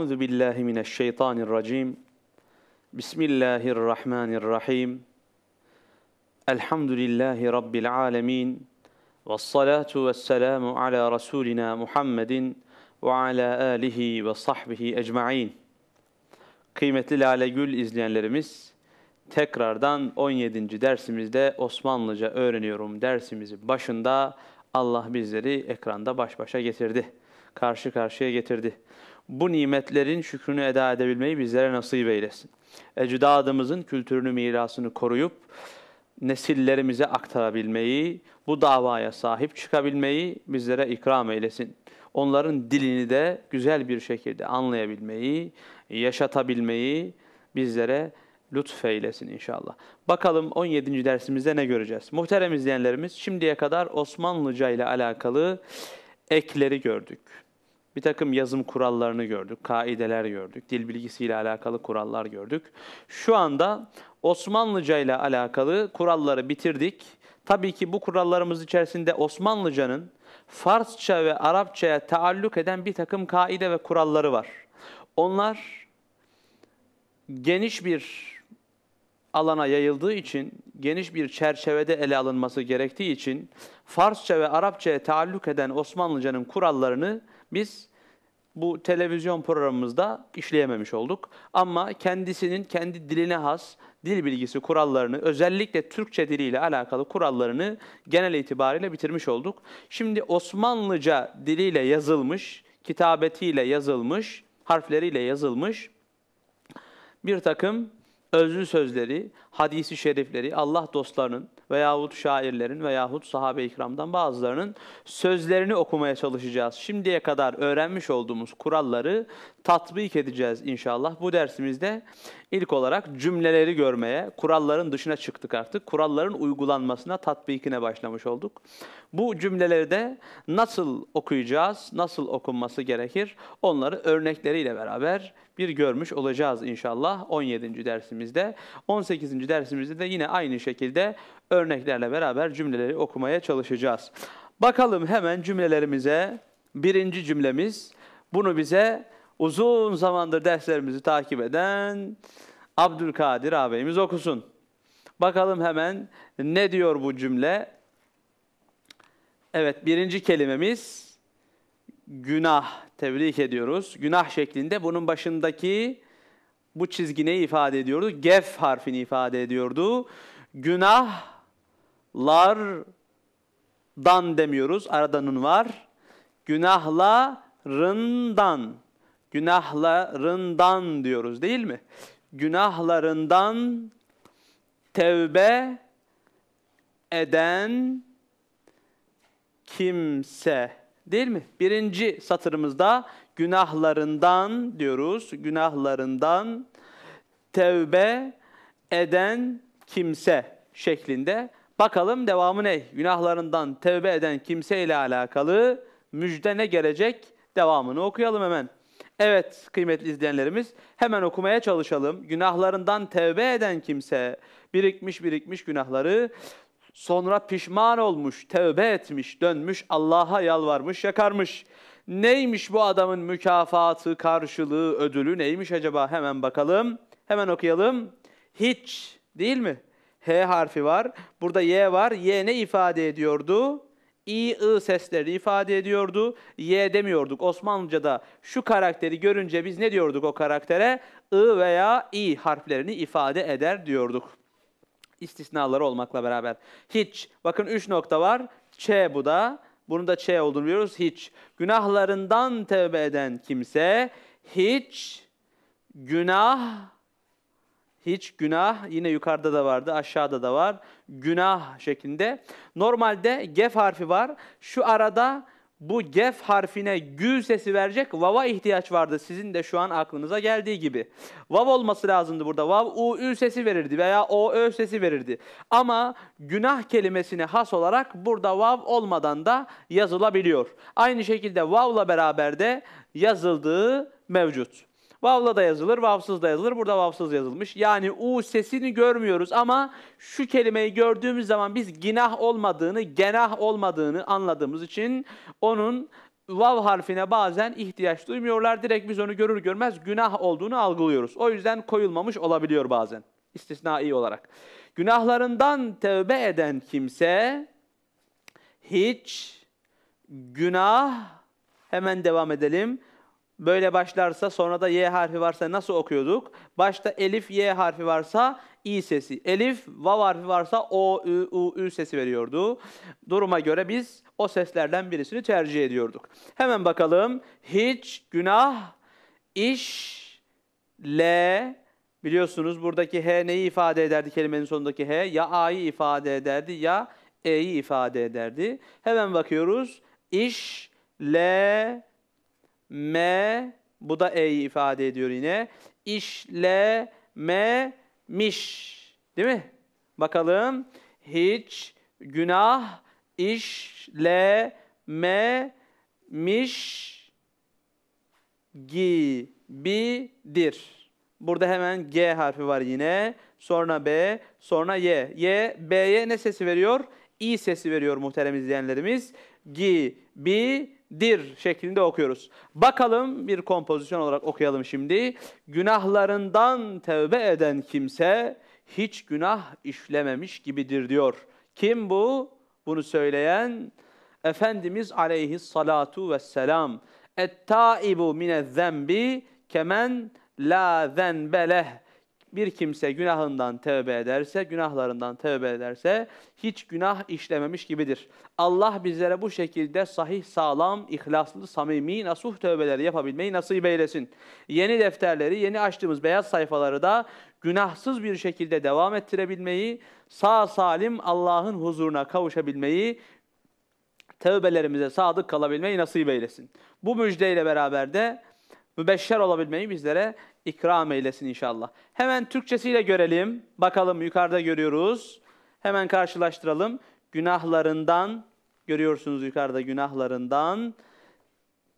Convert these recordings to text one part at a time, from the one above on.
Euzu billahi mineşşeytanirracim. Bismillahirrahmanirrahim. Elhamdülillahi rabbil alamin. Ves salatu vesselamu ala rasulina Muhammedin ve ala alihi ve sahbihi ecmaîn. Kıymetli Lale Gül izleyenlerimiz, tekrardan 17. dersimizde Osmanlıca öğreniyorum dersimizi başında Allah bizleri ekranda baş başa getirdi. Karşı karşıya getirdi bu nimetlerin şükrünü eda edebilmeyi bizlere nasip eylesin. Ecdadımızın kültürünü, mirasını koruyup nesillerimize aktarabilmeyi, bu davaya sahip çıkabilmeyi bizlere ikram eylesin. Onların dilini de güzel bir şekilde anlayabilmeyi, yaşatabilmeyi bizlere lütfeylesin inşallah. Bakalım 17. dersimizde ne göreceğiz? Muhterem izleyenlerimiz şimdiye kadar Osmanlıca ile alakalı ekleri gördük bir takım yazım kurallarını gördük, kaideler gördük, dil bilgisiyle alakalı kurallar gördük. Şu anda Osmanlıca ile alakalı kuralları bitirdik. Tabii ki bu kurallarımız içerisinde Osmanlıcanın Farsça ve Arapçaya taalluk eden bir takım kaide ve kuralları var. Onlar geniş bir alana yayıldığı için, geniş bir çerçevede ele alınması gerektiği için Farsça ve Arapçaya taalluk eden Osmanlıcanın kurallarını biz bu televizyon programımızda işleyememiş olduk. Ama kendisinin kendi diline has dil bilgisi kurallarını, özellikle Türkçe diliyle alakalı kurallarını genel itibariyle bitirmiş olduk. Şimdi Osmanlıca diliyle yazılmış, kitabetiyle yazılmış, harfleriyle yazılmış bir takım özlü sözleri, hadisi şerifleri, Allah dostlarının veyahut şairlerin veyahut sahabe-i kiramdan bazılarının sözlerini okumaya çalışacağız. Şimdiye kadar öğrenmiş olduğumuz kuralları tatbik edeceğiz inşallah. Bu dersimizde İlk olarak cümleleri görmeye, kuralların dışına çıktık artık. Kuralların uygulanmasına, tatbikine başlamış olduk. Bu cümleleri de nasıl okuyacağız, nasıl okunması gerekir onları örnekleriyle beraber bir görmüş olacağız inşallah 17. dersimizde. 18. dersimizde de yine aynı şekilde örneklerle beraber cümleleri okumaya çalışacağız. Bakalım hemen cümlelerimize. Birinci cümlemiz bunu bize uzun zamandır derslerimizi takip eden Abdülkadir ağabeyimiz okusun. Bakalım hemen ne diyor bu cümle? Evet birinci kelimemiz günah. Tebrik ediyoruz. Günah şeklinde bunun başındaki bu çizgi neyi ifade ediyordu? Gef harfini ifade ediyordu. Günahlar dan demiyoruz. Aradanın var. Günahlarından Günahlarından diyoruz değil mi? Günahlarından tevbe eden kimse değil mi? Birinci satırımızda günahlarından diyoruz. Günahlarından tevbe eden kimse şeklinde. Bakalım devamı ne? Günahlarından tevbe eden kimse ile alakalı müjde ne gelecek? Devamını okuyalım hemen. Evet kıymetli izleyenlerimiz hemen okumaya çalışalım. Günahlarından tevbe eden kimse birikmiş birikmiş günahları sonra pişman olmuş, tevbe etmiş, dönmüş, Allah'a yalvarmış, yakarmış. Neymiş bu adamın mükafatı, karşılığı, ödülü neymiş acaba? Hemen bakalım, hemen okuyalım. Hiç değil mi? H harfi var. Burada Y var. Y ne ifade ediyordu? i, ı sesleri ifade ediyordu. Y demiyorduk. Osmanlıca'da şu karakteri görünce biz ne diyorduk o karaktere? I veya i harflerini ifade eder diyorduk. İstisnaları olmakla beraber. Hiç. Bakın üç nokta var. Ç bu da. Bunun da Ç olduğunu biliyoruz. Hiç. Günahlarından tevbe eden kimse hiç günah hiç günah yine yukarıda da vardı, aşağıda da var. Günah şeklinde. Normalde gef harfi var. Şu arada bu gef harfine gül sesi verecek vava ihtiyaç vardı. Sizin de şu an aklınıza geldiği gibi. Vav olması lazımdı burada. Vav u ü sesi verirdi veya o ö sesi verirdi. Ama günah kelimesine has olarak burada vav olmadan da yazılabiliyor. Aynı şekilde vavla beraber de yazıldığı mevcut. Vavla da yazılır, vavsız da yazılır. Burada vavsız yazılmış. Yani u sesini görmüyoruz ama şu kelimeyi gördüğümüz zaman biz ginah olmadığını, genah olmadığını anladığımız için onun vav harfine bazen ihtiyaç duymuyorlar. Direkt biz onu görür görmez günah olduğunu algılıyoruz. O yüzden koyulmamış olabiliyor bazen istisnai olarak. Günahlarından tevbe eden kimse hiç günah hemen devam edelim böyle başlarsa sonra da Y harfi varsa nasıl okuyorduk? Başta elif Y harfi varsa İ sesi. Elif vav harfi varsa o, ü, u, ü sesi veriyordu. Duruma göre biz o seslerden birisini tercih ediyorduk. Hemen bakalım. Hiç, günah, iş, le, biliyorsunuz buradaki h neyi ifade ederdi kelimenin sonundaki h? Ya a'yı ifade ederdi ya e'yi ifade ederdi. Hemen bakıyoruz. İş, le, M bu da E'yi ifade ediyor yine. İşlememiş. Değil mi? Bakalım. Hiç günah işlememiş gibidir. Burada hemen G harfi var yine. Sonra B, sonra Y. Y, B'ye ne sesi veriyor? İ sesi veriyor muhterem izleyenlerimiz. Gi, bi, dir şeklinde okuyoruz. Bakalım bir kompozisyon olarak okuyalım şimdi. Günahlarından tevbe eden kimse hiç günah işlememiş gibidir diyor. Kim bu? Bunu söyleyen Efendimiz aleyhissalatu vesselam. Et-taibu minez-zembi kemen la zenbeleh bir kimse günahından tövbe ederse, günahlarından tövbe ederse hiç günah işlememiş gibidir. Allah bizlere bu şekilde sahih, sağlam, ihlaslı, samimi, nasuh tövbeleri yapabilmeyi nasip eylesin. Yeni defterleri, yeni açtığımız beyaz sayfaları da günahsız bir şekilde devam ettirebilmeyi, sağ salim Allah'ın huzuruna kavuşabilmeyi, tövbelerimize sadık kalabilmeyi nasip eylesin. Bu müjdeyle beraber de mübeşşer olabilmeyi bizlere ikram eylesin inşallah. Hemen Türkçesiyle görelim. Bakalım yukarıda görüyoruz. Hemen karşılaştıralım. Günahlarından görüyorsunuz yukarıda günahlarından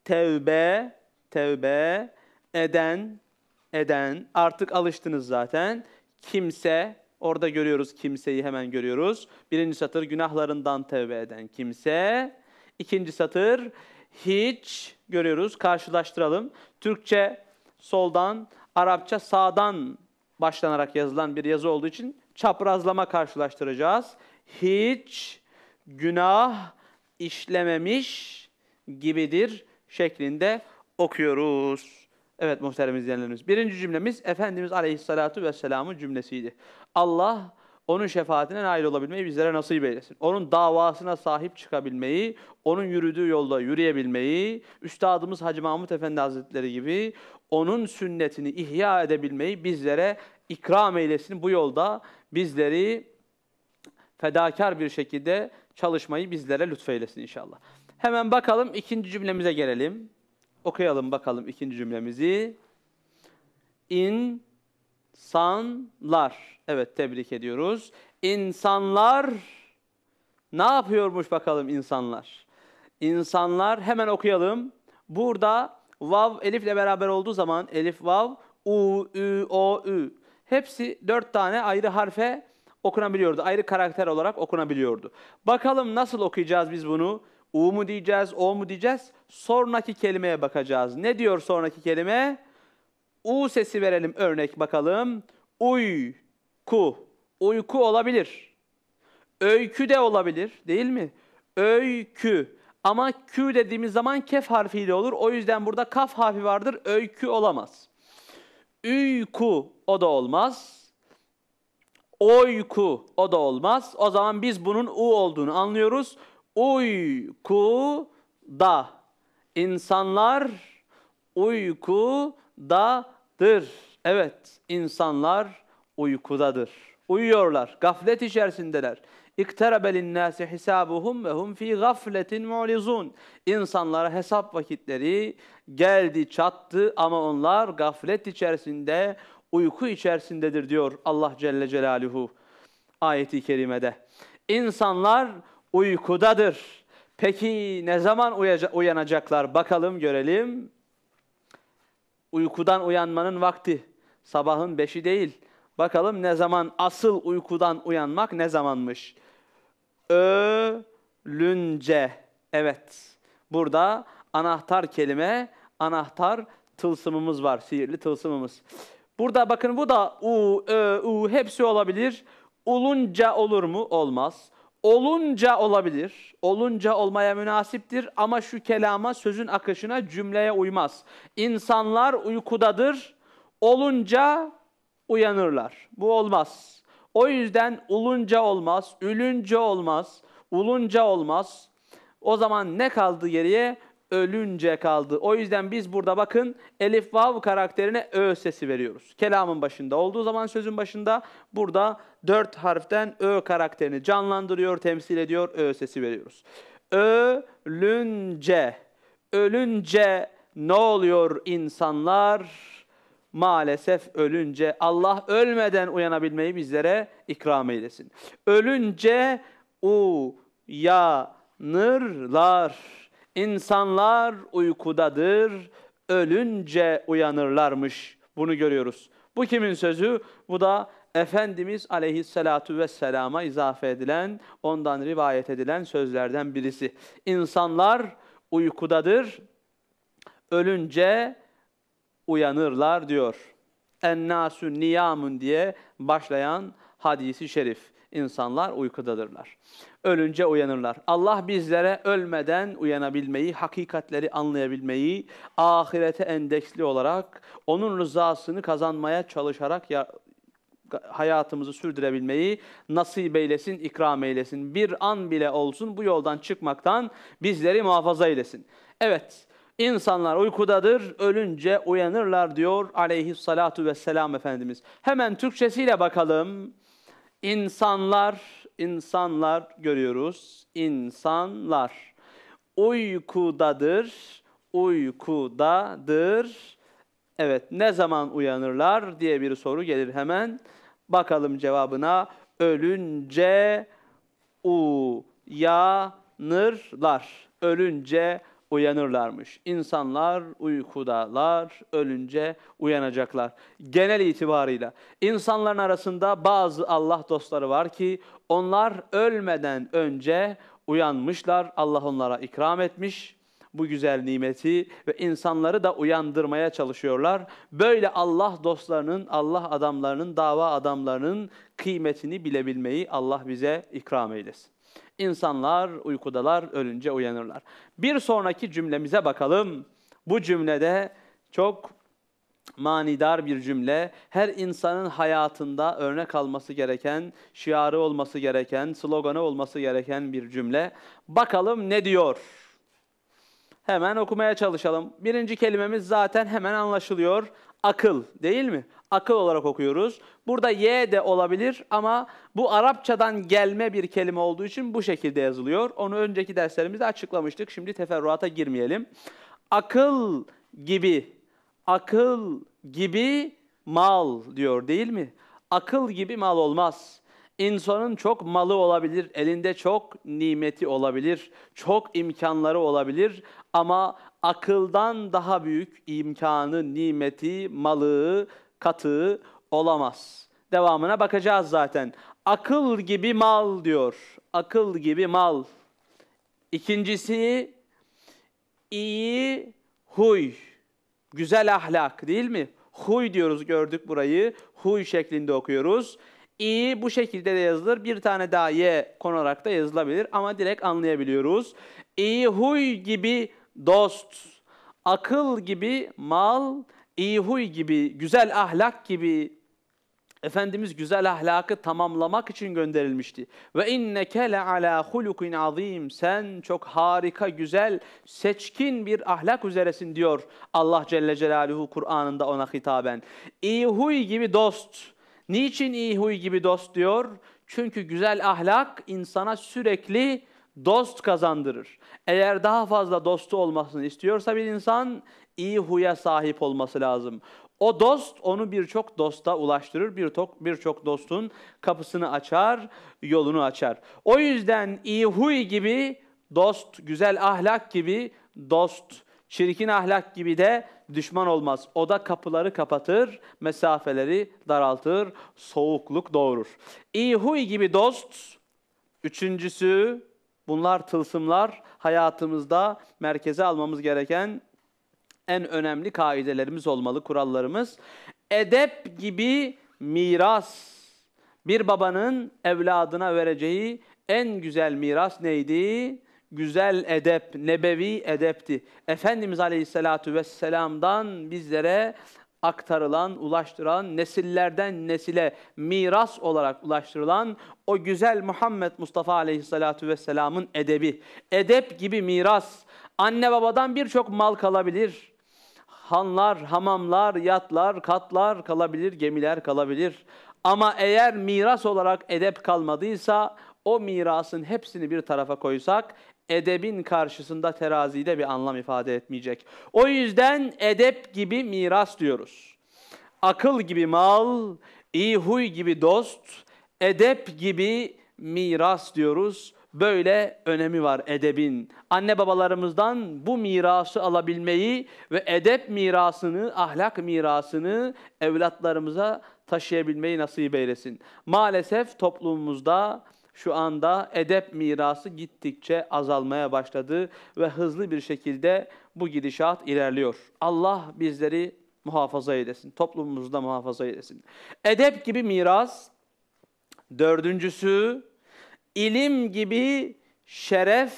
tevbe tevbe eden eden artık alıştınız zaten. Kimse orada görüyoruz kimseyi hemen görüyoruz. Birinci satır günahlarından tevbe eden kimse. İkinci satır hiç görüyoruz karşılaştıralım. Türkçe soldan, Arapça sağdan başlanarak yazılan bir yazı olduğu için çaprazlama karşılaştıracağız. Hiç günah işlememiş gibidir şeklinde okuyoruz. Evet muhterem izleyenlerimiz. Birinci cümlemiz Efendimiz Aleyhisselatü Vesselam'ın cümlesiydi. Allah onun şefaatinden ayrı olabilmeyi bizlere nasip eylesin. Onun davasına sahip çıkabilmeyi, onun yürüdüğü yolda yürüyebilmeyi, Üstadımız Hacı Mahmut Efendi Hazretleri gibi onun sünnetini ihya edebilmeyi bizlere ikram eylesin. Bu yolda bizleri fedakar bir şekilde çalışmayı bizlere lütfeylesin inşallah. Hemen bakalım ikinci cümlemize gelelim. Okuyalım bakalım ikinci cümlemizi. İn İnsanlar. Evet tebrik ediyoruz. İnsanlar ne yapıyormuş bakalım insanlar? İnsanlar hemen okuyalım. Burada vav Elif ile beraber olduğu zaman elif vav u ü o ü hepsi dört tane ayrı harfe okunabiliyordu. Ayrı karakter olarak okunabiliyordu. Bakalım nasıl okuyacağız biz bunu? U mu diyeceğiz, o mu diyeceğiz? Sonraki kelimeye bakacağız. Ne diyor sonraki kelime? U sesi verelim örnek bakalım. uyku Uyku olabilir. Öykü de olabilir değil mi? Öykü. Ama Q dediğimiz zaman kef harfiyle olur. O yüzden burada kaf harfi vardır. Öykü olamaz. Üyku o da olmaz. Oyku o da olmaz. O zaman biz bunun U olduğunu anlıyoruz. Uyku da. İnsanlar uyku da uyanıktır. Evet, insanlar uykudadır. Uyuyorlar, gaflet içerisindeler. اِقْتَرَبَ لِلنَّاسِ حِسَابُهُمْ وَهُمْ ف۪ي غَفْلَةٍ مُعْلِزُونَ İnsanlara hesap vakitleri geldi, çattı ama onlar gaflet içerisinde, uyku içerisindedir diyor Allah Celle Celaluhu ayeti kerimede. İnsanlar uykudadır. Peki ne zaman uyanacaklar bakalım görelim. Uykudan uyanmanın vakti sabahın beşi değil. Bakalım ne zaman asıl uykudan uyanmak ne zamanmış? Ölünce. Evet. Burada anahtar kelime, anahtar tılsımımız var. Sihirli tılsımımız. Burada bakın bu da u, ö, u hepsi olabilir. Olunca olur mu? Olmaz olunca olabilir, olunca olmaya münasiptir ama şu kelama, sözün akışına, cümleye uymaz. İnsanlar uykudadır, olunca uyanırlar. Bu olmaz. O yüzden olunca olmaz, ülünce olmaz, olunca olmaz. O zaman ne kaldı geriye? ölünce kaldı. O yüzden biz burada bakın elif vav karakterine ö sesi veriyoruz. Kelamın başında olduğu zaman sözün başında burada dört harften ö karakterini canlandırıyor, temsil ediyor, ö sesi veriyoruz. Ölünce, ölünce ne oluyor insanlar? Maalesef ölünce Allah ölmeden uyanabilmeyi bizlere ikram eylesin. Ölünce uyanırlar İnsanlar uykudadır, ölünce uyanırlarmış. Bunu görüyoruz. Bu kimin sözü? Bu da Efendimiz aleyhissalatu vesselama izafe edilen, ondan rivayet edilen sözlerden birisi. İnsanlar uykudadır, ölünce uyanırlar diyor. Ennasu niyamun diye başlayan hadisi şerif insanlar uykudadırlar. Ölünce uyanırlar. Allah bizlere ölmeden uyanabilmeyi, hakikatleri anlayabilmeyi, ahirete endeksli olarak onun rızasını kazanmaya çalışarak hayatımızı sürdürebilmeyi nasip eylesin, ikram eylesin. Bir an bile olsun bu yoldan çıkmaktan bizleri muhafaza eylesin. Evet, İnsanlar uykudadır, ölünce uyanırlar diyor aleyhissalatu vesselam Efendimiz. Hemen Türkçesiyle bakalım. İnsanlar, insanlar görüyoruz. İnsanlar uykudadır, uykudadır. Evet, ne zaman uyanırlar diye bir soru gelir hemen. Bakalım cevabına. Ölünce uyanırlar. Ölünce uyanırlarmış. İnsanlar uykudalar, ölünce uyanacaklar. Genel itibarıyla insanların arasında bazı Allah dostları var ki onlar ölmeden önce uyanmışlar. Allah onlara ikram etmiş bu güzel nimeti ve insanları da uyandırmaya çalışıyorlar. Böyle Allah dostlarının, Allah adamlarının, dava adamlarının kıymetini bilebilmeyi Allah bize ikram eylesin. İnsanlar uykudalar, ölünce uyanırlar. Bir sonraki cümlemize bakalım. Bu cümlede çok manidar bir cümle. Her insanın hayatında örnek alması gereken, şiarı olması gereken, sloganı olması gereken bir cümle. Bakalım ne diyor? Hemen okumaya çalışalım. Birinci kelimemiz zaten hemen anlaşılıyor. Akıl değil mi? akıl olarak okuyoruz. Burada Y de olabilir ama bu Arapçadan gelme bir kelime olduğu için bu şekilde yazılıyor. Onu önceki derslerimizde açıklamıştık. Şimdi teferruata girmeyelim. Akıl gibi, akıl gibi mal diyor değil mi? Akıl gibi mal olmaz. İnsanın çok malı olabilir, elinde çok nimeti olabilir, çok imkanları olabilir ama akıldan daha büyük imkanı, nimeti, malı, katı olamaz. Devamına bakacağız zaten. Akıl gibi mal diyor. Akıl gibi mal. İkincisi iyi huy. Güzel ahlak değil mi? Huy diyoruz gördük burayı. Huy şeklinde okuyoruz. İyi bu şekilde de yazılır. Bir tane daha ye konarak da yazılabilir ama direkt anlayabiliyoruz. İyi huy gibi dost, akıl gibi mal, iyi huy gibi, güzel ahlak gibi Efendimiz güzel ahlakı tamamlamak için gönderilmişti. Ve inneke le ala hulukin azim. Sen çok harika, güzel, seçkin bir ahlak üzeresin diyor Allah Celle Celaluhu Kur'an'ında ona hitaben. İyi huy gibi dost. Niçin iyi huy gibi dost diyor? Çünkü güzel ahlak insana sürekli dost kazandırır. Eğer daha fazla dostu olmasını istiyorsa bir insan iyi huya sahip olması lazım. O dost onu birçok dosta ulaştırır, birçok birçok dostun kapısını açar, yolunu açar. O yüzden iyi huy gibi dost, güzel ahlak gibi dost, çirkin ahlak gibi de düşman olmaz. O da kapıları kapatır, mesafeleri daraltır, soğukluk doğurur. İyi huy gibi dost, üçüncüsü Bunlar tılsımlar hayatımızda merkeze almamız gereken en önemli kaidelerimiz olmalı, kurallarımız. Edep gibi miras. Bir babanın evladına vereceği en güzel miras neydi? Güzel edep, nebevi edepti. Efendimiz Aleyhisselatü Vesselam'dan bizlere aktarılan, ulaştıran, nesillerden nesile miras olarak ulaştırılan o güzel Muhammed Mustafa Aleyhisselatü Vesselam'ın edebi. Edep gibi miras. Anne babadan birçok mal kalabilir. Hanlar, hamamlar, yatlar, katlar kalabilir, gemiler kalabilir. Ama eğer miras olarak edep kalmadıysa o mirasın hepsini bir tarafa koysak edebin karşısında terazide bir anlam ifade etmeyecek. O yüzden edep gibi miras diyoruz. Akıl gibi mal, iyi huy gibi dost, edep gibi miras diyoruz. Böyle önemi var edebin. Anne babalarımızdan bu mirası alabilmeyi ve edep mirasını, ahlak mirasını evlatlarımıza taşıyabilmeyi nasip eylesin. Maalesef toplumumuzda şu anda edep mirası gittikçe azalmaya başladı ve hızlı bir şekilde bu gidişat ilerliyor. Allah bizleri muhafaza eylesin, toplumumuzda muhafaza eylesin. Edep gibi miras, dördüncüsü ilim gibi şeref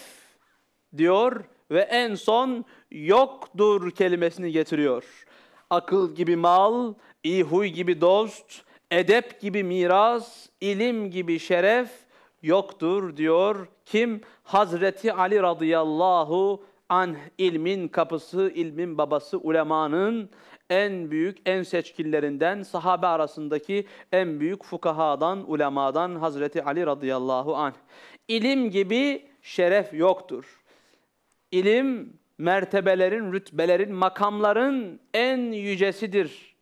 diyor ve en son yoktur kelimesini getiriyor. Akıl gibi mal, iyi huy gibi dost, edep gibi miras, ilim gibi şeref yoktur diyor. Kim? Hazreti Ali radıyallahu anh ilmin kapısı, ilmin babası, ulemanın en büyük, en seçkinlerinden, sahabe arasındaki en büyük fukahadan, ulemadan Hazreti Ali radıyallahu anh. İlim gibi şeref yoktur. İlim mertebelerin, rütbelerin, makamların en yücesidir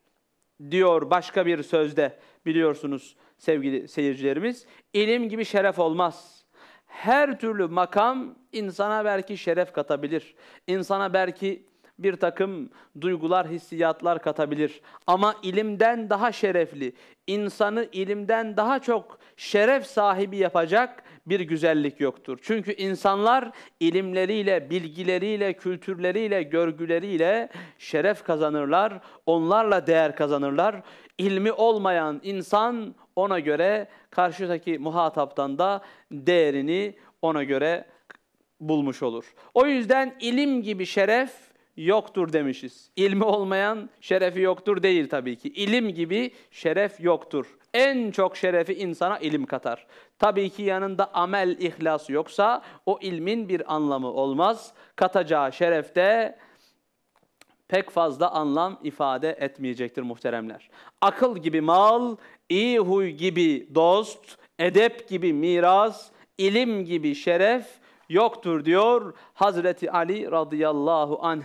diyor başka bir sözde biliyorsunuz sevgili seyircilerimiz. İlim gibi şeref olmaz. Her türlü makam insana belki şeref katabilir. İnsana belki bir takım duygular, hissiyatlar katabilir. Ama ilimden daha şerefli, insanı ilimden daha çok şeref sahibi yapacak bir güzellik yoktur. Çünkü insanlar ilimleriyle, bilgileriyle, kültürleriyle, görgüleriyle şeref kazanırlar, onlarla değer kazanırlar. İlmi olmayan insan ona göre karşıdaki muhataptan da değerini ona göre bulmuş olur. O yüzden ilim gibi şeref yoktur demişiz. İlmi olmayan şerefi yoktur değil tabii ki. İlim gibi şeref yoktur. En çok şerefi insana ilim katar. Tabii ki yanında amel ihlas yoksa o ilmin bir anlamı olmaz. Katacağı şerefte pek fazla anlam ifade etmeyecektir muhteremler. Akıl gibi mal, iyi huy gibi dost, edep gibi miras, ilim gibi şeref yoktur diyor Hazreti Ali radıyallahu anh.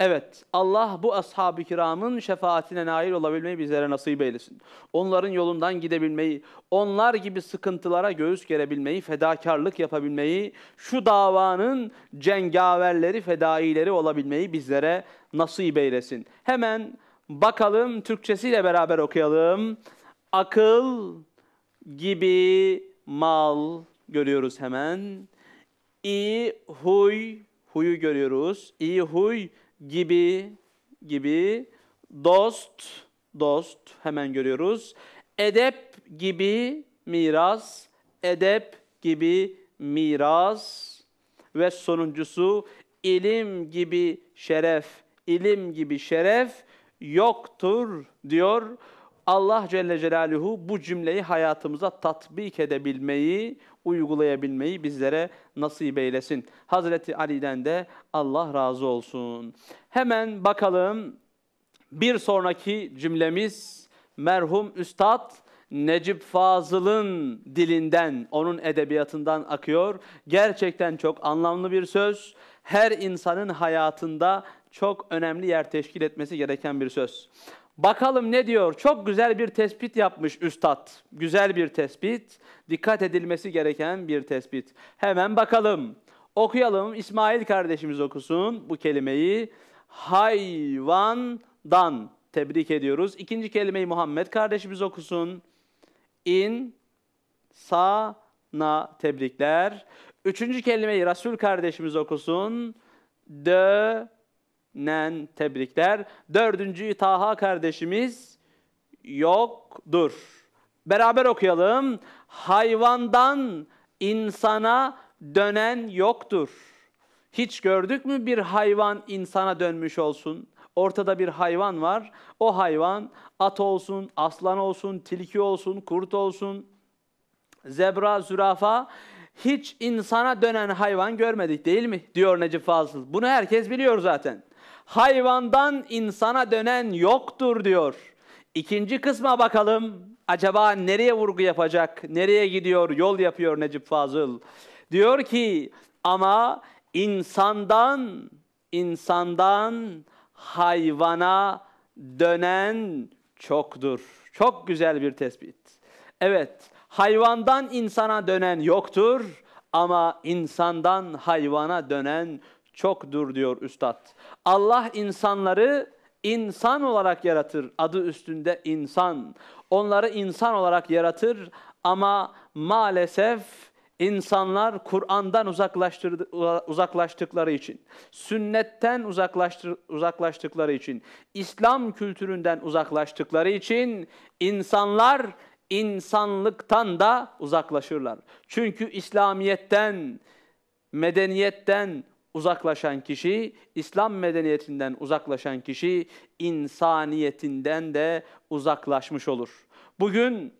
Evet, Allah bu ashab-ı kiramın şefaatine nail olabilmeyi bizlere nasip eylesin. Onların yolundan gidebilmeyi, onlar gibi sıkıntılara göğüs gerebilmeyi, fedakarlık yapabilmeyi, şu davanın cengaverleri, fedaileri olabilmeyi bizlere nasip eylesin. Hemen bakalım, Türkçesiyle beraber okuyalım. Akıl gibi mal görüyoruz hemen. İyi huy, huyu görüyoruz. İyi huy gibi gibi dost dost hemen görüyoruz. Edep gibi miras, edep gibi miras ve sonuncusu ilim gibi şeref, ilim gibi şeref yoktur diyor. Allah Celle Celaluhu bu cümleyi hayatımıza tatbik edebilmeyi, uygulayabilmeyi bizlere nasip eylesin. Hazreti Ali'den de Allah razı olsun. Hemen bakalım bir sonraki cümlemiz merhum Üstad Necip Fazıl'ın dilinden, onun edebiyatından akıyor. Gerçekten çok anlamlı bir söz. Her insanın hayatında çok önemli yer teşkil etmesi gereken bir söz. Bakalım ne diyor? Çok güzel bir tespit yapmış üstad. Güzel bir tespit, dikkat edilmesi gereken bir tespit. Hemen bakalım. Okuyalım. İsmail kardeşimiz okusun bu kelimeyi. Hayvandan tebrik ediyoruz. İkinci kelimeyi Muhammed kardeşimiz okusun. İn sa tebrikler. Üçüncü kelimeyi Rasul kardeşimiz okusun. De nen tebrikler. dördüncü Taha kardeşimiz yoktur. Beraber okuyalım. Hayvandan insana dönen yoktur. Hiç gördük mü bir hayvan insana dönmüş olsun? Ortada bir hayvan var. O hayvan at olsun, aslan olsun, tilki olsun, kurt olsun, zebra, zürafa hiç insana dönen hayvan görmedik değil mi? Diyor Necip Fazıl. Bunu herkes biliyor zaten hayvandan insana dönen yoktur diyor. İkinci kısma bakalım. Acaba nereye vurgu yapacak? Nereye gidiyor? Yol yapıyor Necip Fazıl. Diyor ki ama insandan insandan hayvana dönen çoktur. Çok güzel bir tespit. Evet, hayvandan insana dönen yoktur ama insandan hayvana dönen çoktur diyor üstad. Allah insanları insan olarak yaratır. Adı üstünde insan. Onları insan olarak yaratır ama maalesef insanlar Kur'an'dan uzaklaştıkları için, sünnetten uzaklaştı, uzaklaştıkları için, İslam kültüründen uzaklaştıkları için insanlar insanlıktan da uzaklaşırlar. Çünkü İslamiyet'ten, medeniyetten, uzaklaşan kişi, İslam medeniyetinden uzaklaşan kişi insaniyetinden de uzaklaşmış olur. Bugün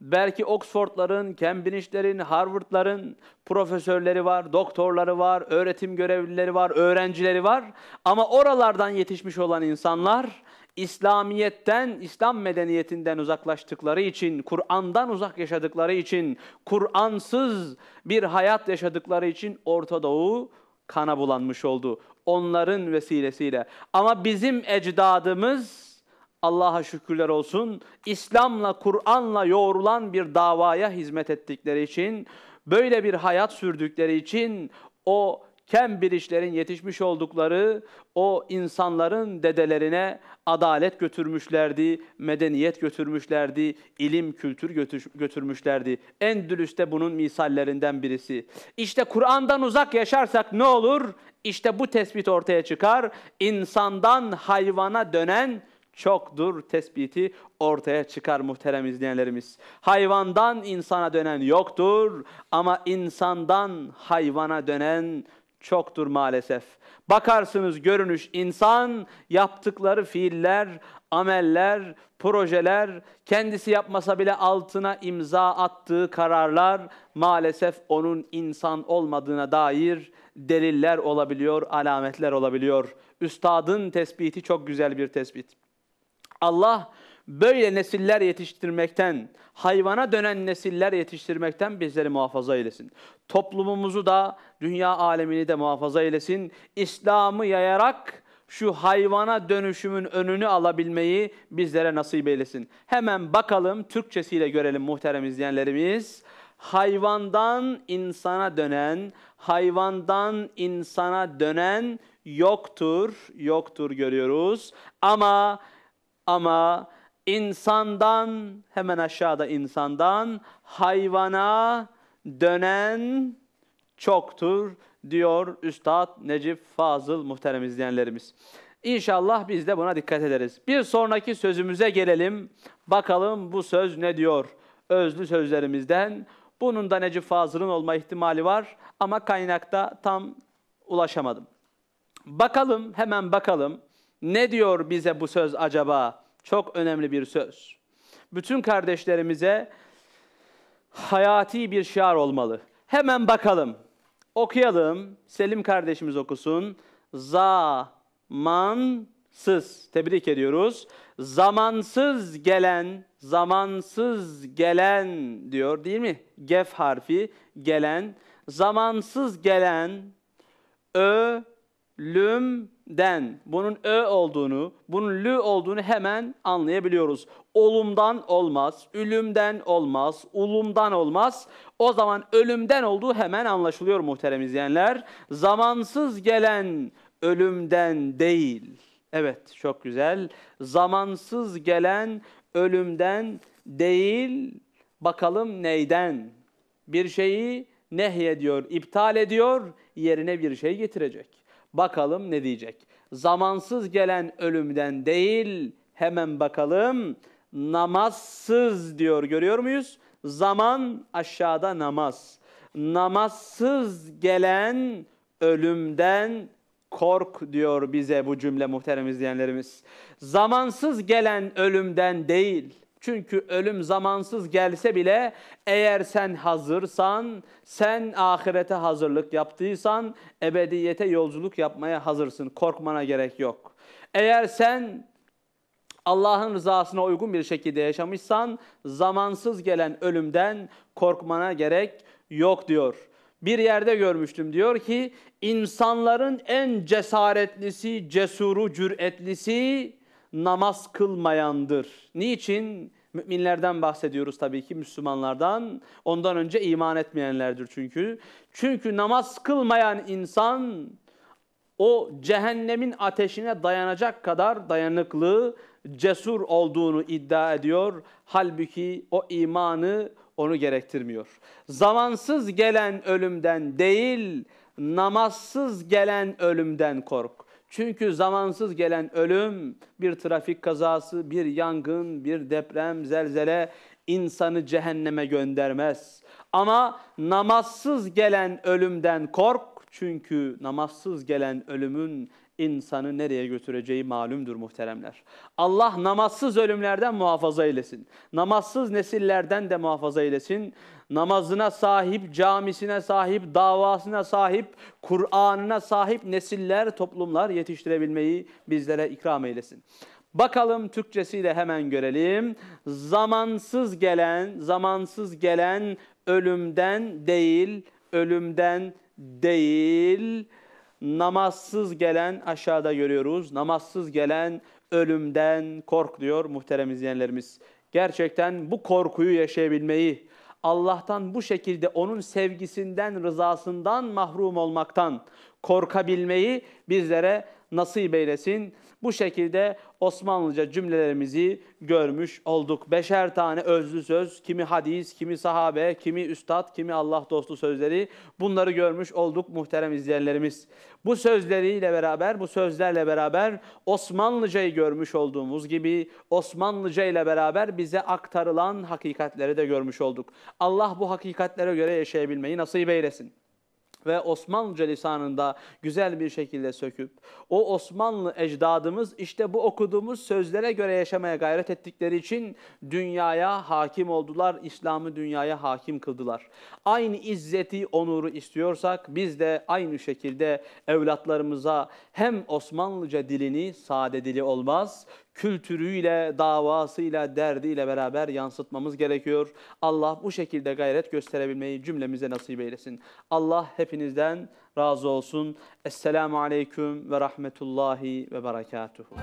Belki Oxford'ların, Cambridge'lerin, Harvard'ların profesörleri var, doktorları var, öğretim görevlileri var, öğrencileri var. Ama oralardan yetişmiş olan insanlar İslamiyet'ten, İslam medeniyetinden uzaklaştıkları için, Kur'an'dan uzak yaşadıkları için, Kur'ansız bir hayat yaşadıkları için Orta Doğu kana bulanmış oldu. Onların vesilesiyle. Ama bizim ecdadımız Allah'a şükürler olsun İslam'la, Kur'an'la yoğrulan bir davaya hizmet ettikleri için, böyle bir hayat sürdükleri için o Cambridge'lerin yetişmiş oldukları o insanların dedelerine adalet götürmüşlerdi, medeniyet götürmüşlerdi, ilim, kültür götürmüşlerdi. Endülüs'te bunun misallerinden birisi. İşte Kur'an'dan uzak yaşarsak ne olur? İşte bu tespit ortaya çıkar. İnsandan hayvana dönen çoktur tespiti ortaya çıkar muhterem izleyenlerimiz. Hayvandan insana dönen yoktur ama insandan hayvana dönen çoktur maalesef. Bakarsınız görünüş insan, yaptıkları fiiller, ameller, projeler, kendisi yapmasa bile altına imza attığı kararlar maalesef onun insan olmadığına dair deliller olabiliyor, alametler olabiliyor. Üstadın tespiti çok güzel bir tespit. Allah böyle nesiller yetiştirmekten, hayvana dönen nesiller yetiştirmekten bizleri muhafaza eylesin. Toplumumuzu da, dünya alemini de muhafaza eylesin. İslam'ı yayarak şu hayvana dönüşümün önünü alabilmeyi bizlere nasip eylesin. Hemen bakalım Türkçesiyle görelim muhterem izleyenlerimiz. Hayvandan insana dönen, hayvandan insana dönen yoktur, yoktur görüyoruz. Ama ama insandan hemen aşağıda insandan hayvana dönen çoktur diyor Üstad Necip Fazıl muhterem izleyenlerimiz. İnşallah biz de buna dikkat ederiz. Bir sonraki sözümüze gelelim. Bakalım bu söz ne diyor özlü sözlerimizden. Bunun da Necip Fazıl'ın olma ihtimali var ama kaynakta tam ulaşamadım. Bakalım hemen bakalım. Ne diyor bize bu söz acaba? Çok önemli bir söz. Bütün kardeşlerimize hayati bir şiar olmalı. Hemen bakalım. Okuyalım. Selim kardeşimiz okusun. Zamansız. Tebrik ediyoruz. Zamansız gelen, zamansız gelen diyor değil mi? Gef harfi gelen. Zamansız gelen ölüm den bunun ö olduğunu, bunun lü olduğunu hemen anlayabiliyoruz. Olumdan olmaz, ülümden olmaz, ulumdan olmaz. O zaman ölümden olduğu hemen anlaşılıyor muhterem izleyenler. Zamansız gelen ölümden değil. Evet çok güzel. Zamansız gelen ölümden değil. Bakalım neyden? Bir şeyi nehyediyor, iptal ediyor, yerine bir şey getirecek. Bakalım ne diyecek? Zamansız gelen ölümden değil, hemen bakalım. Namazsız diyor görüyor muyuz? Zaman aşağıda namaz. Namazsız gelen ölümden kork diyor bize bu cümle muhterem izleyenlerimiz. Zamansız gelen ölümden değil, çünkü ölüm zamansız gelse bile eğer sen hazırsan, sen ahirete hazırlık yaptıysan ebediyete yolculuk yapmaya hazırsın. Korkmana gerek yok. Eğer sen Allah'ın rızasına uygun bir şekilde yaşamışsan zamansız gelen ölümden korkmana gerek yok diyor. Bir yerde görmüştüm diyor ki insanların en cesaretlisi, cesuru, cüretlisi namaz kılmayandır. Niçin? Müminlerden bahsediyoruz tabii ki Müslümanlardan. Ondan önce iman etmeyenlerdir çünkü. Çünkü namaz kılmayan insan o cehennemin ateşine dayanacak kadar dayanıklı, cesur olduğunu iddia ediyor. Halbuki o imanı onu gerektirmiyor. Zamansız gelen ölümden değil, namazsız gelen ölümden kork. Çünkü zamansız gelen ölüm, bir trafik kazası, bir yangın, bir deprem, zelzele insanı cehenneme göndermez. Ama namazsız gelen ölümden kork. Çünkü namazsız gelen ölümün insanı nereye götüreceği malumdur muhteremler. Allah namazsız ölümlerden muhafaza eylesin. Namazsız nesillerden de muhafaza eylesin namazına sahip, camisine sahip, davasına sahip, Kur'an'ına sahip nesiller, toplumlar yetiştirebilmeyi bizlere ikram eylesin. Bakalım Türkçesiyle hemen görelim. Zamansız gelen, zamansız gelen ölümden değil, ölümden değil. Namazsız gelen aşağıda görüyoruz. Namazsız gelen ölümden kork diyor muhterem izleyenlerimiz. Gerçekten bu korkuyu yaşayabilmeyi, Allah'tan bu şekilde onun sevgisinden, rızasından mahrum olmaktan korkabilmeyi bizlere nasip eylesin. Bu şekilde Osmanlıca cümlelerimizi görmüş olduk. Beşer tane özlü söz, kimi hadis, kimi sahabe, kimi üstad, kimi Allah dostu sözleri bunları görmüş olduk muhterem izleyenlerimiz. Bu sözleriyle beraber, bu sözlerle beraber Osmanlıcayı görmüş olduğumuz gibi Osmanlıca ile beraber bize aktarılan hakikatleri de görmüş olduk. Allah bu hakikatlere göre yaşayabilmeyi nasip eylesin ve Osmanlıca lisanında güzel bir şekilde söküp o Osmanlı ecdadımız işte bu okuduğumuz sözlere göre yaşamaya gayret ettikleri için dünyaya hakim oldular, İslam'ı dünyaya hakim kıldılar. Aynı izzeti, onuru istiyorsak biz de aynı şekilde evlatlarımıza hem Osmanlıca dilini sade dili olmaz, kültürüyle, davasıyla, derdiyle beraber yansıtmamız gerekiyor. Allah bu şekilde gayret gösterebilmeyi cümlemize nasip eylesin. Allah hepinizden razı olsun. Esselamu Aleyküm ve Rahmetullahi ve Berekatuhu.